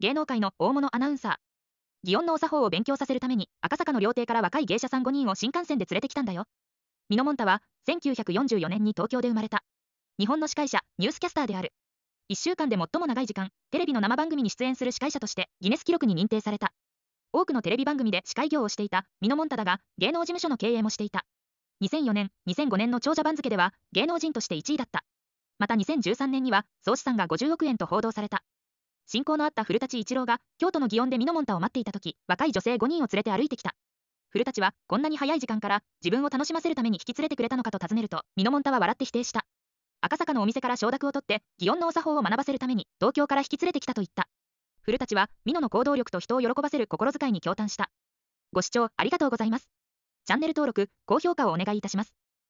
芸能界の大物アナウンサー祇園のお作法を勉強させるために赤坂の料亭から若い芸者さん5人を新幹線で連れてきたんだよミノモンタは1944年に東京で生まれた日本の司会者ニュースキャスターである1週間で最も長い時間テレビの生番組に出演する司会者としてギネス記録に認定された多くのテレビ番組で司会業をしていたミノモンタだが芸能事務所の経営もしていた2004年2005年の長者番付では芸能人として1位だったまた2013年には総資産が50億円と報道された親交のあった古舘一郎が京都の祇園でミノモンタを待っていた時若い女性5人を連れて歩いてきた古舘はこんなに早い時間から自分を楽しませるために引き連れてくれたのかと尋ねるとミノモンタは笑って否定した赤坂のお店から承諾を取って祇園のお作法を学ばせるために東京から引き連れてきたと言った古舘はミノの行動力と人を喜ばせる心遣いに驚嘆したご視聴ありがとうございますチャンネル登録高評価をお願いいたします